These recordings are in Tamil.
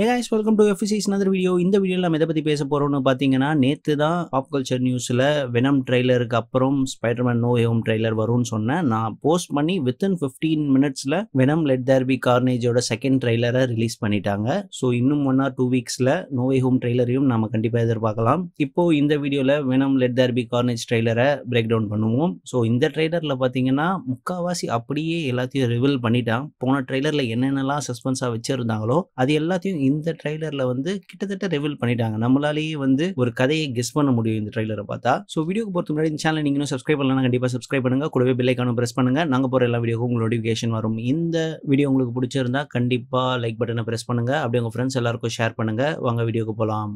ஏ கைஸ் வெல்கம் டு எஃபிசிஸ் நதர் வீடியோ இந்த வீடியோவில் நம்ம எதை பற்றி பேச போகிறோம்னு பார்த்தீங்கன்னா நேற்று தான் பாப் கல்ச்சர் நியூஸில் வெனம் ட்ரெய்லருக்கு அப்புறம் ஸ்பைடர்மேன் நோ ஹோம் ட்ரெய்லர் வரும்னு சொன்னேன் நான் போஸ்ட் பண்ணி வித்தின் ஃபிஃப்டீன் மினிட்ஸில் வெனம் லெட் தேர் பி கார்னேஜோட செகண்ட் ட்ரெய்லரை ரிலீஸ் பண்ணிட்டாங்க ஸோ இன்னும் ஒன் ஆர் டூ வீக்ஸில் நோ ஹோம் ட்ரெய்லரையும் நம்ம கண்டிப்பாக எதிர்பார்க்கலாம் இப்போது இந்த வீடியோவில் Venom let there be Carnage ட்ரெய்லரை பிரேக் டவுன் பண்ணுவோம் ஸோ இந்த ட்ரெய்லரில் பார்த்தீங்கன்னா முக்கால்வாசி அப்படியே எல்லாத்தையும் ரிவீல் பண்ணிட்டான் போன ட்ரெய்லரில் என்னென்னலாம் சஸ்பென்ஸாக வச்சுருந்தாங்களோ அது எல்லாத்தையும் இந்த ட்ரைலரில் வந்து கிட்டத்தட்ட ரிவீல் பண்ணிட்டாங்க நம்மளாலேயே வந்து ஒரு கதையை கெஸ் பண்ண முடியும் இந்த ட்ரைலரை பார்த்தா ஸோ வீடியோக்கு பொறுத்த முன்னாடி இந்த சேனல் நீங்கள் சப்ஸ்கிரைப் பண்ணலாம் கண்டிப்பாக சப்ஸ்கிரைப் பண்ணுங்க கூடவே பில்லைக்கானும் ப்ரெஸ் பண்ணுங்க நாங்கள் போகிற எல்லா வீடியோக்கும் உங்களுக்கு நோட்டிஃபிகேஷன் வரும் இந்த வீடியோ உங்களுக்கு பிடிச்சிருந்தா கண்டிப்பாக லைக் பட்டனை ப்ரெஸ் பண்ணுங்க அப்படியே உங்கள் ஃப்ரெண்ட்ஸ் எல்லாருக்கும் ஷேர் பண்ணுங்க வாங்க வீடியோக்கு போகலாம்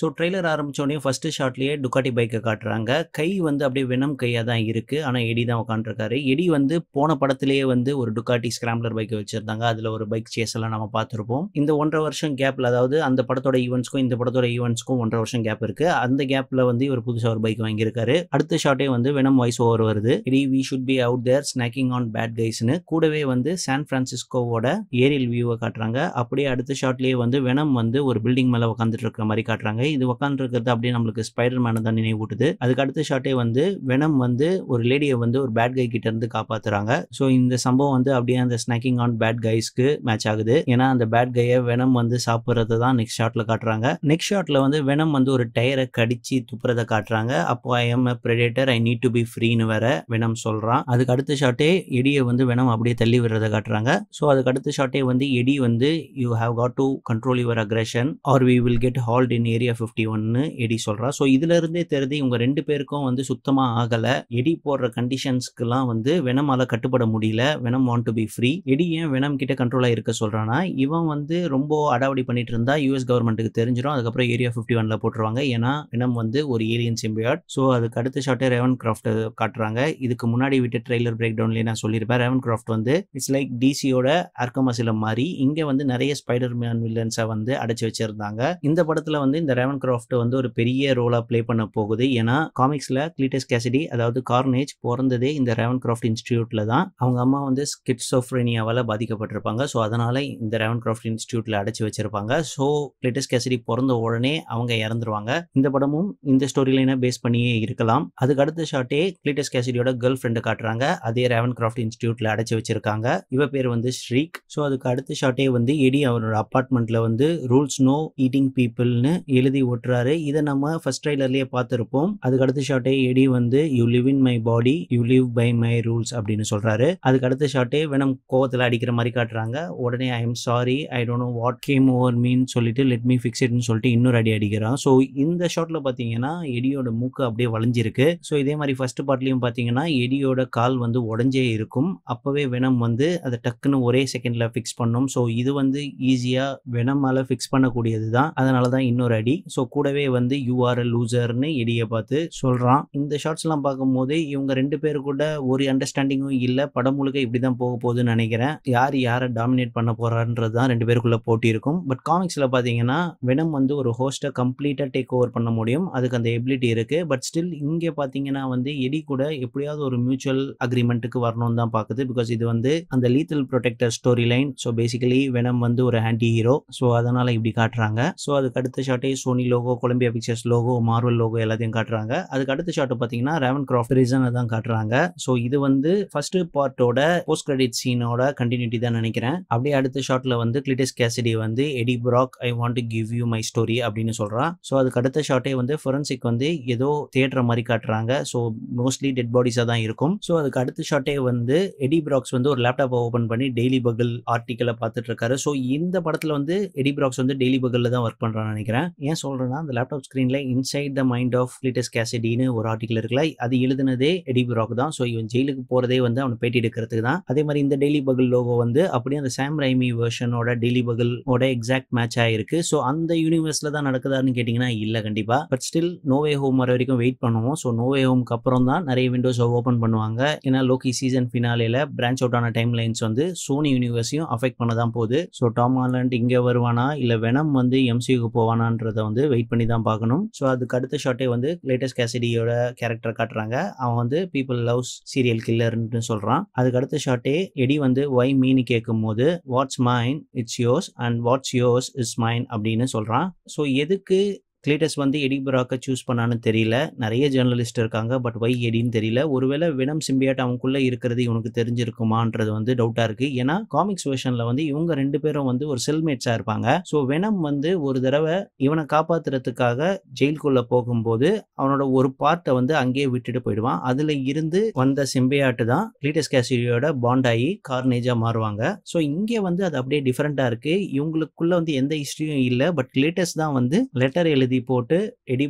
ஸோ ட்ரெய்லர் ஆரம்பித்தோடனே ஃபஸ்ட்டு ஷாட்லேயே டுக்காட்டி பைக்கை காட்டுறாங்க கை வந்து அப்படியே வெனம் கையாக தான் இருக்குது ஆனால் எடி தான் உட்காந்துருக்காரு எடி வந்து போன படத்துலேயே வந்து ஒரு டுக்காட்டி ஸ்கிராம்லர் பைக்கை வச்சுருந்தாங்க அதில் ஒரு பைக் சேஸ் எல்லாம் நம்ம பார்த்துருப்போம் இந்த ஒன்றரை வருஷம் கேப்பில் அதாவது அந்த படத்தோட ஈவெண்ட்ஸ்க்கும் இந்த படத்தோட ஈவெண்ட்ஸ்க்கும் ஒன்றரை வருஷம் கேப் இருக்குது அந்த கேப்பில் வந்து இவர் புதுசாக ஒரு பைக் வாங்கியிருக்காரு அடுத்த ஷாட்டே வந்து வெனம் வாய்ஸ் ஓவர் வருது Eddie we should be out there snacking on bad கைஸ்னு கூடவே வந்து சான் ஃப்ரான்சிஸ்கோவோட ஏரியல் வியூவை காட்டுறாங்க அப்படியே அடுத்த ஷாட்லேயே வந்து வெனம் வந்து ஒரு பில்டிங் மேலே உட்காந்துட்டு இருக்கிற மாதிரி காட்டுறாங்க இது உட்காந்துருக்கிறது அப்படியே நம்மளுக்கு ஸ்பைடர் மேனை தான் நினைவூட்டுது அதுக்கு அடுத்த ஷாட்டே வந்து வெனம் வந்து ஒரு லேடியை வந்து ஒரு பேட் கை கிட்ட இருந்து காப்பாத்துறாங்க ஸோ இந்த சம்பவம் வந்து அப்படியே அந்த ஸ்நாக்கிங் ஆன் பேட் கைஸ்க்கு மேட்ச் ஆகுது ஏன்னா அந்த பேட் கையை வெனம் வந்து சாப்பிட்றது தான் நெக்ஸ்ட் ஷாட்ல காட்டுறாங்க நெக்ஸ்ட் ஷாட்ல வந்து வெனம் வந்து ஒரு டயரை கடிச்சு துப்புறத காட்டுறாங்க அப்போ I'm predator I need to be ஃப்ரீன்னு வேற வெனம் சொல்றான் அதுக்கு அடுத்த ஷாட்டே எடியை வந்து வெனம் அப்படியே தள்ளி விடுறத காட்டுறாங்க ஸோ அதுக்கு அடுத்த ஷாட்டே வந்து எடி வந்து you have got to control your aggression or we will get hauled in area fifty ஒன்னு எடி சொல்றா ஸோ இதுல இருந்தே தெரிஞ்சு இவங்க ரெண்டு பேருக்கும் வந்து சுத்தமாக ஆகலை எடி போடுற கண்டிஷன்ஸ்க்குலாம் வந்து வெனமால கட்டுப்பட முடியல Venom want to be free Eddie ஏன் வெனம் கிட்ட கண்ட்ரோலாக இருக்க சொல்றானா இவன் வந்து ரொம்ப அடாவடி பண்ணிட்டு இருந்தா யூஎஸ் கவர்மெண்ட்டுக்கு தெரிஞ்சிடும் அதுக்கப்புறம் ஏரியா ஃபிஃப்டி ஒன்ல போட்டுருவாங்க ஏன்னா வெனம் வந்து ஒரு ஏரியன் சிம்பியாட் ஸோ அதுக்கு அடுத்த ஷார்ட்டே ரெவன் கிராஃப்ட் காட்டுறாங்க இதுக்கு முன்னாடி விட்டு ட்ரெய்லர் பிரேக் டவுன்லேயே நான் சொல்லியிருப்பேன் ரெவன் கிராஃப்ட் வந்து இட்ஸ் லைக் டிசியோட அர்க்கமசிலம் மாதிரி இங்கே வந்து நிறைய ஸ்பைடர் மேன் வில்லன்ஸை வந்து அடைச்சி வச்சிருந்தாங்க இந்த படத்தில் வந்து இந்த லேவன் கிராஃப்ட் வந்து ஒரு பெரிய ரோலாக ப்ளே பண்ண போகுது ஏன்னா காமிக்ஸில் கிளீட்டஸ் கேசிடி அதாவது கார்னேஜ் பிறந்ததே இந்த ரேவன் கிராஃப்ட் இன்ஸ்டியூட்டில் தான் அவங்க அம்மா வந்து ஸ்கிட்ஸோஃப்ரேனியாவால் பாதிக்கப்பட்டிருப்பாங்க ஸோ அதனால் இந்த ரேவன் கிராஃப்ட் இன்ஸ்டியூட்டில் அடைச்சி வச்சிருப்பாங்க ஸோ கிளீட்டஸ் கேசடி பிறந்த உடனே அவங்க இறந்துருவாங்க இந்த படமும் இந்த ஸ்டோரி பேஸ் பண்ணியே இருக்கலாம் அதுக்கு அடுத்த ஷார்ட்டே கிளீட்டஸ் கேசடியோட கேர்ள் ஃப்ரெண்டு காட்டுறாங்க அதே ரேவன் கிராஃப்ட் இன்ஸ்டியூட்டில் அடைச்சி வச்சிருக்காங்க இவ பேர் வந்து ஸ்ரீக் ஸோ அதுக்கு அடுத்த ஷார்ட்டே வந்து எடி அவரோட அப்பார்ட்மெண்ட்டில் வந்து ரூல்ஸ் நோ ஈட்டிங் பீப்புள்னு எழுதி எழுதி ஓட்டுறாரு இதை நம்ம ஃபர்ஸ்ட் ட்ரைலர்லேயே பார்த்துருப்போம் அதுக்கு அடுத்த ஷாட்டே எடி வந்து you live in my body you live by my rules அப்படின்னு சொல்றாரு அதுக்கு அடுத்த ஷாட்டே வேணும் கோவத்தில் அடிக்கிற மாதிரி காட்டுறாங்க உடனே I'm sorry I don't know what game over mean சொல்லிட்டு லெட் மீ ஃபிக்ஸ் இட்னு சொல்லிட்டு இன்னொரு அடி அடிக்கிறான் ஸோ இந்த ஷாட்ல பார்த்தீங்கன்னா எடியோட மூக்கு அப்படியே வளைஞ்சிருக்கு ஸோ இதே மாதிரி ஃபர்ஸ்ட் பார்ட்லையும் பார்த்தீங்கன்னா எடியோட கால் வந்து உடஞ்சே இருக்கும் அப்போவே வெனம் வந்து அதை டக்குன்னு ஒரே செகண்டில் ஃபிக்ஸ் பண்ணும் ஸோ இது வந்து ஈஸியாக வெனம் மேலே ஃபிக்ஸ் பண்ணக்கூடியது தான் அதனால தான் இன்னொரு அடி ஸோ கூடவே வந்து யூஆர் லூசர்னு எடியை பார்த்து சொல்கிறான் இந்த ஷார்ட்ஸ்லாம் பார்க்கும்போது இவங்க ரெண்டு பேர் கூட ஒரு அண்டர்ஸ்டாண்டிங்கும் இல்லை படம் முழுக்க இப்படி தான் போக போகுதுன்னு நினைக்கிறேன் யார் யாரை டாமினேட் பண்ண போறான்றது தான் ரெண்டு பேருக்குள்ளே போட்டி இருக்கும் பட் காமிக்ஸில் பார்த்தீங்கன்னா வெனம் வந்து ஒரு ஹோஸ்ட்டை கம்ப்ளீட்டாக டேக் ஓவர் பண்ண முடியும் அதுக்கு அந்த எபிலிட்டி இருக்குது பட் ஸ்டில் இங்கே பார்த்தீங்கன்னா வந்து எடி கூட எப்படியாவது ஒரு மியூச்சுவல் அக்ரிமெண்ட்டுக்கு வரணும்னு தான் பார்க்குது பிகாஸ் இது வந்து அந்த lethal protector story line so basically Venom வந்து ஒரு ஆன்டி ஹீரோ ஸோ அதனால் இப்படி காட்டுறாங்க ஸோ அதுக்கு அடுத்த ஷார்ட்டே Sony Sony logo Columbia pictures logo Marvel logo எல்லாத்தையும் காட்டுறாங்க அதுக்கு அடுத்த ஷாட் பார்த்தீங்கன்னா ரேவன் கிராஃப்ட் ரீசனை தான் காட்டுறாங்க ஸோ இது வந்து ஃபர்ஸ்ட் பார்ட்டோட போஸ்ட் கிரெடிட் சீனோட கண்டினியூட்டி தான் நினைக்கிறேன் அப்படியே அடுத்த ஷாட்ல வந்து கிளிட்டஸ் கேசடி வந்து Eddie Brock I want to give you my story அப்படின்னு சொல்றான் ஸோ அதுக்கு அடுத்த ஷாட்டே வந்து ஃபொரன்சிக் வந்து ஏதோ தேடுற மாதிரி காட்டுறாங்க ஸோ மோஸ்ட்லி டெட் பாடிஸாக தான் இருக்கும் ஸோ அதுக்கு அடுத்த ஷாட்டே வந்து எடி பிராக்ஸ் வந்து ஒரு லேப்டாப்பை ஓப்பன் பண்ணி டெய்லி பகல் ஆர்டிக்கலை பார்த்துட்டு இருக்காரு ஸோ இந்த படத்தில் வந்து எடி பிராக்ஸ் வந்து டெய்லி பகலில் தான் ஒர்க் பண்ணுறான்னு நினைக்கிறேன் ஏன் என்ன சொல்கிறேன்னா அந்த லேப்டாப் ஸ்க்ரீனில் inside the mind of Cletus கேசடின்னு ஒரு ஆர்டிகல் இருக்குல்ல அது எழுதுனதே எடி ராக் தான் ஸோ இவன் ஜெயிலுக்கு போகிறதே வந்து அவனை பேட்டி எடுக்கிறதுக்கு தான் அதே மாதிரி இந்த டெய்லி பகல் லோகோ வந்து அப்படியே அந்த சாம் ரைமி வேர்ஷனோட டெய்லி பகலோட எக்ஸாக்ட் மேட்ச் ஆகிருக்கு ஸோ அந்த யூனிவர்ஸில் தான் நடக்குதான்னு கேட்டிங்கன்னா இல்லை கண்டிப்பாக பட் ஸ்டில் நோவே ஹோம் வர வரைக்கும் வெயிட் பண்ணுவோம் ஸோ நோவே ஹோம்க்கு அப்புறம் தான் நிறைய விண்டோஸ் ஓப்பன் பண்ணுவாங்க ஏன்னா லோக்கி சீசன் ஃபினாலேயில் பிரான்ச் அவுட் ஆன டைம் லைன்ஸ் வந்து சோனி யூனிவர்ஸையும் அஃபெக்ட் பண்ண தான் போகுது ஸோ டாம் ஆலண்ட் இங்கே வருவானா இல்லை வெனம் வந்து எம்சியூக்கு போவானான்றதை வந்து வெயிட் பண்ணி தான் பார்க்கணும் ஸோ அதுக்கு அடுத்த ஷார்ட்டே வந்து லேட்டஸ்ட் கேசடியோட கேரக்டர் காட்டுறாங்க அவன் வந்து பீப்புள் லவ்ஸ் சீரியல் கில்லர்னு சொல்கிறான் அதுக்கு அடுத்த ஷார்ட்டே எடி வந்து ஒய் மீன் கேட்கும் போது what's mine it's yours and what's yours is mine அப்படின்னு சொல்கிறான் ஸோ எதுக்கு கிளீட்டஸ் வந்து எடி பராக்கை சூஸ் பண்ணான்னு தெரியல நிறைய ஜேர்னலிஸ்ட் இருக்காங்க பட் வை எடின்னு தெரியல ஒருவேளை வினம் சிம்பியாட் அவங்களுக்குள்ளே இருக்கிறது இவனுக்கு தெரிஞ்சிருக்குமான்றது வந்து டவுட்டாக இருக்குது ஏன்னா காமிக்ஸ் வேர்ஷனில் வந்து இவங்க ரெண்டு பேரும் வந்து ஒரு செல்மேட்ஸாக இருப்பாங்க ஸோ வெனம் வந்து ஒரு தடவை இவனை காப்பாற்றுறதுக்காக ஜெயிலுக்குள்ளே போகும்போது அவனோட ஒரு பார்ட்டை வந்து அங்கேயே விட்டுட்டு போயிடுவான் அதில் இருந்து வந்த சிம்பியாட்டு தான் கிளீட்டஸ் கேசியோட பாண்டாகி கார்னேஜாக மாறுவாங்க ஸோ இங்கே வந்து அது அப்படியே டிஃப்ரெண்ட்டாக இருக்குது இவங்களுக்குள்ளே வந்து எந்த ஹிஸ்ட்ரியும் இல்லை பட் கிளீட்டஸ் தான் வந்து லெட்டர் எழுதி எழுதி போட்டு எடி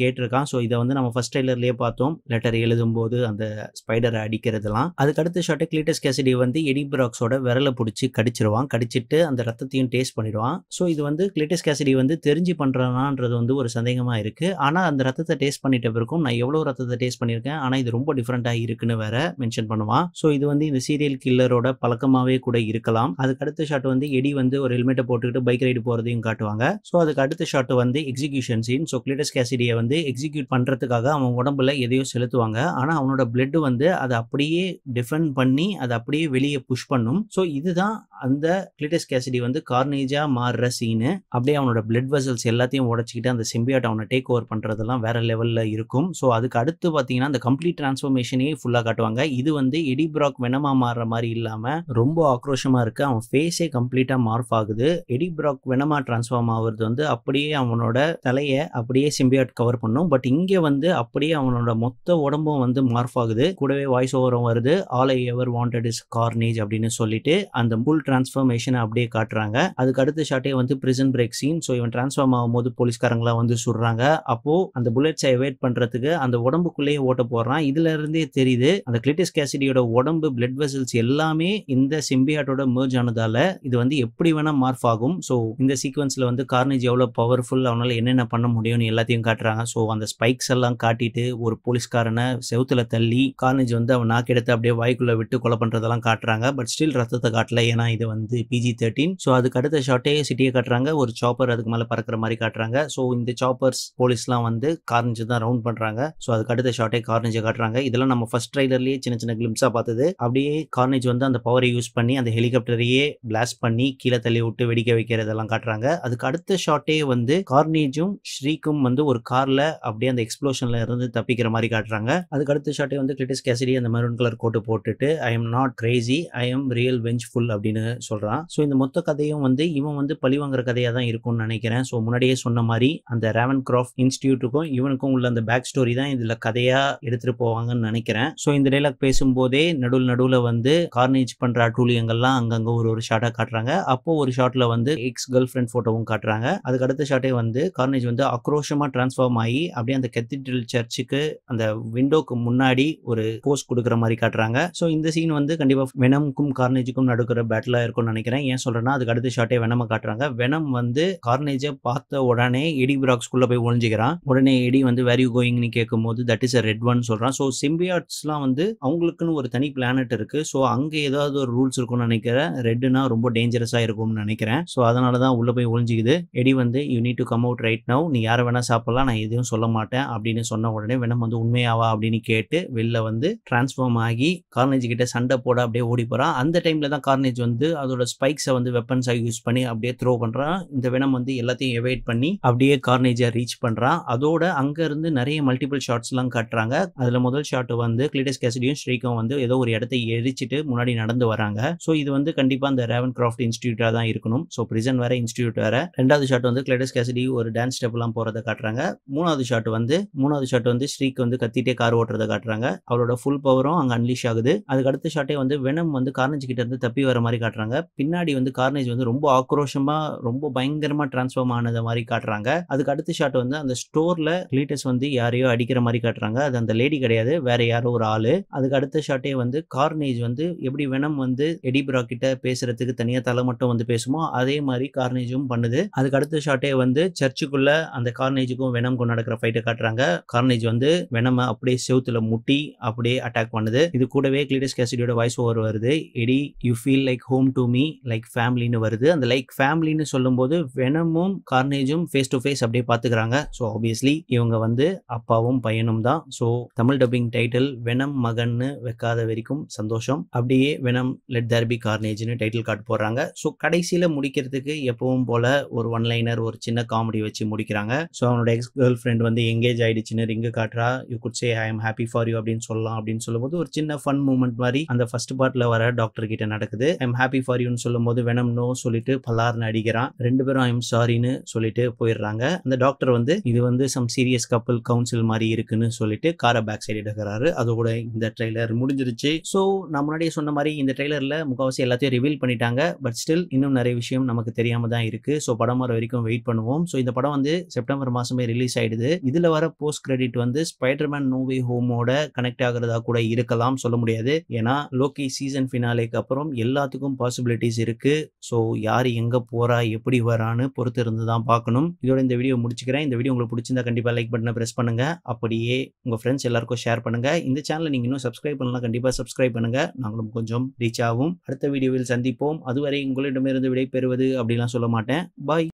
கேட்டிருக்கான் ஸோ இதை வந்து நம்ம ஃபர்ஸ்ட் டைலர்லேயே பார்த்தோம் லெட்டர் எழுதும் போது அந்த ஸ்பைடரை அடிக்கிறதுலாம் அதுக்கடுத்த ஷார்ட்டை கிளீட்டஸ் கேசிடி வந்து எடி ப்ராக்ஸோட விரலை பிடிச்சி கடிச்சிருவான் கடிச்சிட்டு அந்த ரத்தத்தையும் டேஸ்ட் பண்ணிடுவான் ஸோ இது வந்து கிளீட்டஸ் கேசிடி வந்து தெரிஞ்சு பண்ணுறானான்றது வந்து ஒரு சந்தேகமாக இருக்குது ஆனால் அந்த ரத்தத்தை டேஸ்ட் பண்ணிட்ட பிறக்கும் நான் எவ்வளோ ரத்தத்தை டேஸ்ட் பண்ணியிருக்கேன் ஆனால் இது ரொம்ப டிஃப்ரெண்ட்டாக இருக்குன்னு வேற மென்ஷன் பண்ணுவான் ஸோ இது வந்து இந்த சீரியல் கில்லரோட பழக்கமாகவே கூட இருக்கலாம் அதுக்கு அடுத்த ஷாட் வந்து எடி வந்து ஒரு ஹெல்மெட்டை போட்டுக்கிட்டு பைக் ரைடு போகிறதையும் காட்டுவாங்க ஸோ அதுக்கு அடுத்த ஷாட் வந்து exec execution scene so Cletus கேசிடியை வந்து எக்ஸிக்யூட் பண்ணுறதுக்காக அவன் உடம்புல எதையோ செலுத்துவாங்க ஆனால் அவனோட பிளட் வந்து அதை அப்படியே டிஃபெண்ட் பண்ணி அதை அப்படியே வெளியே புஷ் பண்ணும் ஸோ இதுதான் அந்த கிளிடஸ் கேசிடி வந்து கார்னேஜாக மாறுற சீனு அப்படியே அவனோட பிளட் வெசல்ஸ் எல்லாத்தையும் உடச்சிக்கிட்டு அந்த செம்பியாட் அவனை டேக் ஓவர் பண்ணுறதெல்லாம் வேற லெவலில் இருக்கும் ஸோ அதுக்கு அடுத்து பார்த்தீங்கன்னா அந்த கம்ப்ளீட் டிரான்ஸ்ஃபர்மேஷனே ஃபுல்லாக காட்டுவாங்க இது வந்து எடி பிராக் வெனமா மாறுற மாதிரி இல்லாமல் ரொம்ப ஆக்ரோஷமாக இருக்குது அவன் ஃபேஸே கம்ப்ளீட்டாக மார்ஃப் ஆகுது எடி பிராக் வெனமா டிரான்ஸ்ஃபார்ம் ஆகுறது வந்து அப்படியே அவனோட தலையை அப்படியே சிம்பியாட் கவர் பண்ணும் பட் இங்கே வந்து அப்படியே அவனோட மொத்த உடம்பும் வந்து மார்ஃப் ஆகுது கூடவே வாய்ஸ் ஓவரும் வருது all I ever wanted is Carnage அப்படின்னு சொல்லிட்டு அந்த புல் டிரான்ஸ்ஃபர்மேஷனை அப்படியே காட்டுறாங்க அதுக்கு அடுத்த ஷாட்டே வந்து பிரிசன் பிரேக் சீன் ஸோ இவன் டிரான்ஸ்ஃபார்ம் ஆகும்போது போலீஸ்காரங்களாம் வந்து சுடுறாங்க அப்போ அந்த புல்லட்ஸை அவாய்ட் பண்றதுக்கு அந்த உடம்புக்குள்ளேயே ஓட்ட போடுறான் இதுல இருந்தே தெரியுது அந்த கிளிட்டிஸ் கேசிடியோட உடம்பு பிளட் வெசல்ஸ் எல்லாமே இந்த சிம்பியாட்டோட மர்ஜ் ஆனதால இது வந்து எப்படி வேணா மார்ஃப் ஆகும் ஸோ இந்த சீக்வன்ஸ்ல வந்து கார்னேஜ் எவ்வளவு பவர்ஃபுல் அவனால என்ன என்னென்ன பண்ண முடியும்னு எல்லாத்தையும் காட்டுறாங்க ஸோ அந்த ஸ்பைக்ஸ் எல்லாம் காட்டிட்டு ஒரு போலீஸ்காரனை செவுத்துல தள்ளி காலேஜ் வந்து அவன் எடுத்து அப்படியே வாய்க்குள்ள விட்டு கொலை பண்றதெல்லாம் காட்டுறாங்க பட் ஸ்டில் ரத்தத்தை காட்டல ஏன்னா இது வந்து பிஜி தேர்ட்டின் ஸோ அதுக்கு அடுத்த ஷாட்டே சிட்டியை காட்டுறாங்க ஒரு சாப்பர் அதுக்கு மேலே பறக்கிற மாதிரி காட்டுறாங்க ஸோ இந்த சாப்பர்ஸ் போலீஸ்லாம் வந்து கார்னேஜ் தான் ரவுண்ட் பண்றாங்க ஸோ அதுக்கு அடுத்த ஷாட்டே கார்னேஜை காட்டுறாங்க இதெல்லாம் நம்ம ஃபர்ஸ்ட் ட்ரைலர்லயே சின்ன சின்ன கிளிம்ஸா பார்த்தது அப்படியே கார்னேஜ் வந்து அந்த பவரை யூஸ் பண்ணி அந்த ஹெலிகாப்டரையே பிளாஸ்ட் பண்ணி கீழே தள்ளி விட்டு வெடிக்க வைக்கிறதெல்லாம் காட்டுறாங்க அதுக்கு அடுத்த ஷாட்டே வந்து கார்னேஜும் ராஜும் ஸ்ரீக்கும் வந்து ஒரு கார்ல அப்படியே அந்த எக்ஸ்ப்ளோஷன்ல இருந்து தப்பிக்கிற மாதிரி காட்டுறாங்க அதுக்கு அடுத்த ஷாட்டே வந்து கிரிட்டிஸ் கேசரி அந்த மெரூன் கலர் கோட்டு போட்டுட்டு I'm not crazy I'm real vengeful அப்படின்னு சொல்றான் ஸோ இந்த மொத்த கதையும் வந்து இவன் வந்து பழி வாங்குற கதையா தான் இருக்கும்னு நினைக்கிறேன் ஸோ முன்னாடியே சொன்ன மாதிரி அந்த ரேவன் கிராஃப்ட் இன்ஸ்டியூட்டுக்கும் இவனுக்கும் உள்ள அந்த பேக் ஸ்டோரி தான் இதுல கதையா எடுத்துட்டு போவாங்கன்னு நினைக்கிறேன் ஸோ இந்த டைலாக் பேசும்போதே நடுவில் நடுவில் வந்து கார்னேஜ் பண்ற அட்டூழியங்கள்லாம் அங்கங்க ஒரு ஒரு ஷாட்டா காட்டுறாங்க அப்போ ஒரு ஷாட்ல வந்து எக்ஸ் கேர்ள் ஃபிரெண்ட் போட்டோவும் காட்டுறாங்க அதுக்கு அடுத்த ஷாட்டே வந்து கார்னேஜ் ஆர்ஃபனேஜ் வந்து ஆக்ரோஷமாக டிரான்ஸ்ஃபார்ம் ஆகி அப்படியே அந்த கெத்திட்ரல் சர்ச்சுக்கு அந்த விண்டோக்கு முன்னாடி ஒரு போஸ் கொடுக்குற மாதிரி காட்டுறாங்க ஸோ இந்த சீன் வந்து கண்டிப்பாக வெனமுக்கும் கார்னேஜுக்கும் நடக்கிற பேட்டிலாக இருக்கும்னு நினைக்கிறேன் ஏன் சொல்கிறேன்னா அதுக்கு அடுத்த ஷார்ட்டே வெனம காட்டுறாங்க வெனம் வந்து கார்னேஜை பார்த்த உடனே எடி பிராக்ஸ்குள்ளே போய் ஒழிஞ்சிக்கிறான் உடனே எடி வந்து வெரி கோயிங்னு கேட்கும் போது that is a red one சொல்கிறான் ஸோ சிம்பியாட்ஸ்லாம் வந்து அவங்களுக்குன்னு ஒரு தனி பிளானட் இருக்குது ஸோ அங்கே ஏதாவது ஒரு ரூல்ஸ் இருக்கும்னு நினைக்கிறேன் ரெட்டுனா ரொம்ப டேஞ்சரஸாக இருக்கும்னு நினைக்கிறேன் ஸோ அதனால தான் உள்ளே போய் ஒழிஞ்சிக்குது எடி வந்து you need to come out right right now நீ யாரை வேணால் சாப்பிட்லாம் நான் எதுவும் சொல்ல மாட்டேன் அப்படின்னு சொன்ன உடனே வேணும் வந்து உண்மையாவா அப்படின்னு கேட்டு வெளில வந்து டிரான்ஸ்ஃபார்ம் ஆகி கார்னேஜ் கிட்ட சண்டை போட அப்படியே ஓடி போகிறான் அந்த டைமில் தான் கார்னேஜ் வந்து அதோட ஸ்பைக்ஸை வந்து வெப்பன்ஸாக யூஸ் பண்ணி அப்படியே த்ரோ பண்ணுறான் இந்த வேணம் வந்து எல்லாத்தையும் எவைட் பண்ணி அப்படியே கார்னேஜை ரீச் பண்ணுறான் அதோட அங்கேருந்து நிறைய மல்டிபிள் ஷாட்ஸ்லாம் காட்டுறாங்க அதில் முதல் ஷாட் வந்து கிளிடஸ் கேசடியும் ஸ்ரீகம் வந்து ஏதோ ஒரு இடத்தை எரிச்சிட்டு முன்னாடி நடந்து வராங்க ஸோ இது வந்து கண்டிப்பாக அந்த ரேவன் கிராஃப்ட் இன்ஸ்டியூட்டாக தான் இருக்கணும் ஸோ பிரிசன் வேற இன்ஸ்டியூட் வேற ரெண்டாவது ஷாட் வந்து கிளிடஸ் கேசடி ஒரு டான்ஸ் செகண்ட் ஸ்டெப்லாம் போகிறத காட்டுறாங்க மூணாவது ஷாட் வந்து மூணாவது ஷாட் வந்து ஸ்ரீக்கு வந்து கத்திட்டே கார் ஓட்டுறதை காட்டுறாங்க அவரோட ஃபுல் பவரும் அங்கே அன்லீஷ் ஆகுது அதுக்கு அடுத்த ஷாட்டே வந்து வெனம் வந்து கார்னேஜ் கிட்ட இருந்து தப்பி வர மாதிரி காட்டுறாங்க பின்னாடி வந்து கார்னேஜ் வந்து ரொம்ப ஆக்ரோஷமா ரொம்ப பயங்கரமாக டிரான்ஸ்ஃபார்ம் ஆனது மாதிரி காட்டுறாங்க அதுக்கு அடுத்த ஷாட் வந்து அந்த ஸ்டோர்ல லீட்டர்ஸ் வந்து யாரையோ அடிக்கிற மாதிரி காட்டுறாங்க அது அந்த லேடி கிடையாது வேற யாரோ ஒரு ஆளு அதுக்கு அடுத்த ஷாட்டே வந்து கார்னேஜ் வந்து எப்படி வெனம் வந்து எடிப்ரா கிட்ட பேசுறதுக்கு தனியா தலை மட்டும் வந்து பேசுமோ அதே மாதிரி கார்னேஜும் பண்ணுது அதுக்கு அடுத்த ஷாட்டே வந்து சர்ச்சுக்கு அதுக்குள்ள அந்த கார்னேஜுக்கும் கொண்டு நடக்கிற ஃபைட்டை காட்டுறாங்க கார்னேஜ் வந்து வெனம அப்படியே செவுத்துல முட்டி அப்படியே அட்டாக் பண்ணுது இது கூடவே கிளீடஸ் கேசடியோட வாய்ஸ் ஓவர் வருது Eddie you feel like home to me like ஃபேமிலின்னு வருது அந்த லைக் ஃபேமிலின்னு சொல்லும்போது வெனமும் கார்னேஜும் ஃபேஸ் டு ஃபேஸ் அப்படியே பாத்துக்கிறாங்க ஸோ ஆப்வியஸ்லி இவங்க வந்து அப்பாவும் பையனும் தான் so Tamil dubbing title Venom மகன்னு வைக்காத வரைக்கும் சந்தோஷம் அப்படியே வெனம் லெட் தேர் பி கார்னேஜ்னு டைட்டில் கார்டு போடுறாங்க ஸோ கடைசியில் முடிக்கிறதுக்கு எப்பவும் போல ஒரு ஒன் லைனர் ஒரு சின்ன காமெடி வச்சு வச்சு முடிக்கிறாங்க ஸோ அவனோட எக்ஸ் கேர்ள் ஃப்ரெண்ட் வந்து எங்கேஜ் ஆயிடுச்சுன்னு ரிங்கு காட்டுறா you could say I'm happy for you அப்படின்னு சொல்லலாம் அப்படின்னு சொல்லும்போது ஒரு சின்ன ஃபன் மூமெண்ட் மாதிரி அந்த ஃபர்ஸ்ட் பார்ட்ல வர டாக்டர் கிட்ட நடக்குது எம் ஹாப்பி ஃபார் யூன்னு சொல்லும்போது வேணும் நோ சொல்லிட்டு பலார்னு அடிக்கிறான் ரெண்டு பேரும் ஐ எம் சாரின்னு சொல்லிட்டு போயிடுறாங்க அந்த டாக்டர் வந்து இது வந்து சம் சீரியஸ் கப்பல் கவுன்சில் மாதிரி இருக்குன்னு சொல்லிட்டு காரை பேக் சைடு எடுக்கிறாரு அதோட இந்த ட்ரெய்லர் முடிஞ்சிருச்சு ஸோ நான் முன்னாடியே சொன்ன மாதிரி இந்த ட்ரெய்லரில் முக்கால்வாசி எல்லாத்தையும் ரிவீல் பண்ணிட்டாங்க பட் ஸ்டில் இன்னும் நிறைய விஷயம் நமக்கு தெரியாம தான் இருக்கு ஸோ படம் வர வரைக்கும் வெயிட் பண்ணுவோம் ஸோ இந்த படம் வந்து செப்டம்பர் மாதமே ரிலீஸ் ஆகிடுது இதில் வர போஸ்ட் கிரெடிட் வந்து ஸ்பைடர்மேன் மூவி ஹோமோட கனெக்ட் ஆகிறதா கூட இருக்கலாம் சொல்ல முடியாது ஏன்னா லோக்கி சீசன் ஃபினாலேக்கு அப்புறம் எல்லாத்துக்கும் பாசிபிலிட்டிஸ் இருக்கு ஸோ யார் எங்கே போறா எப்படி வரான்னு பொறுத்து இருந்து தான் பார்க்கணும் இதோட இந்த வீடியோ முடிச்சுக்கிறேன் இந்த வீடியோ உங்களுக்கு பிடிச்சிருந்தா கண்டிப்பாக லைக் பட்டனை ப்ரெஸ் பண்ணுங்க அப்படியே உங்கள் ஃப்ரெண்ட்ஸ் எல்லாருக்கும் ஷேர் பண்ணுங்க இந்த சேனலை நீங்கள் இன்னும் சப்ஸ்கிரைப் பண்ணலாம் கண்டிப்பாக சப்ஸ்கிரைப் பண்ணுங்க நாங்களும் கொஞ்சம் ரீச் ஆகும் அடுத்த வீடியோவில் சந்திப்போம் அதுவரை உங்களிடமிருந்து விடை பெறுவது அப்படிலாம் சொல்ல மாட்டேன் பாய்